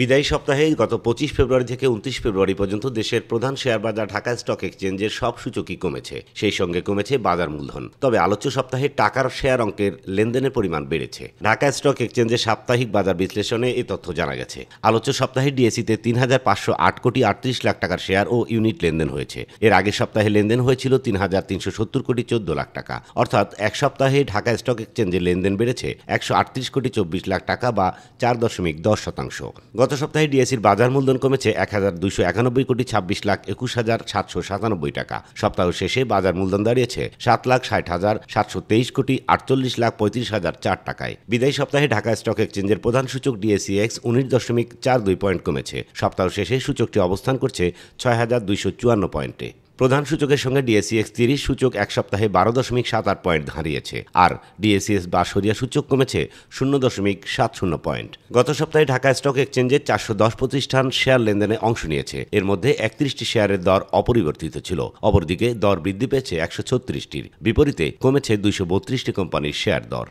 বিদায়ী সপ্তাহে গত পঁচিশ ফেব্রুয়ারি থেকে উনত্রিশ ফেব্রুয়ারি পর্যন্ত দেশের প্রধান শেয়ার বাজার ঢাকা স্টক এক্সচেঞ্জের সব সূচকই কমেছে সেই সঙ্গে কমেছে বাজার মূলধন তবে আলোচ্য সপ্তাহে টাকার শেয়ার অঙ্কের লেনদেনের পরিমাণ বেড়েছে ঢাকা স্টক এক্সচেঞ্জের সাপ্তাহিক বাজার বিশ্লেষণে এ তথ্য জানা গেছে আলোচ্য সপ্তাহে ডিএসিতে তিন হাজার পাঁচশো আট কোটি আটত্রিশ লাখ টাকার শেয়ার ও ইউনিট লেনদেন হয়েছে এর আগের সপ্তাহে লেনদেন হয়েছিল তিন হাজার তিনশো সত্তর কোটি চোদ্দ লাখ টাকা অর্থাৎ এক সপ্তাহে ঢাকা স্টক এক্সচেঞ্জের লেনদেন বেড়েছে একশো আটত্রিশ কোটি চব্বিশ লাখ টাকা বা চার দশমিক দশ শতাংশ গত সপ্তাহে ডিএসির বাজার মূলধন কমেছে এক হাজার দুইশো একানব্বই কোটি ছাব্বিশ লাখ একুশ হাজার সাতশো সাতানব্বই টাকা সপ্তাহ শেষে বাজার মূলধন দাঁড়িয়েছে সাত লাখ ষাট হাজার সাতশো তেইশ কোটি আটচল্লিশ লাখ পঁয়ত্রিশ হাজার চার টাকায় বিদায়ী সপ্তাহে ঢাকা স্টক এক্সচেঞ্জের প্রধান সূচক এক্স উনিশ দশমিক চার দুই পয়েন্ট কমেছে সপ্তাহ শেষে সূচকটি অবস্থান করছে ছয় হাজার দুইশো চুয়ান্ন পয়েন্টে প্রধান সূচকের সঙ্গে ডিএসিএক্স e তিরিশ সূচক এক সপ্তাহে বারো দশমিক সাত আট পয়েন্ট দাঁড়িয়েছে আর ডিএসিএস e বাসরিয়া সূচক কমেছে শূন্য দশমিক সাত শূন্য পয়েন্ট গত সপ্তাহে ঢাকা স্টক এক্সচেঞ্জের চারশো দশ প্রতিষ্ঠান শেয়ার লেনদেনে অংশ নিয়েছে এর মধ্যে একত্রিশটি শেয়ারের দর অপরিবর্তিত ছিল অপরদিকে দর বৃদ্ধি পেয়েছে একশো ছত্রিশটির বিপরীতে কমেছে দুইশো বত্রিশটি কোম্পানির শেয়ার দর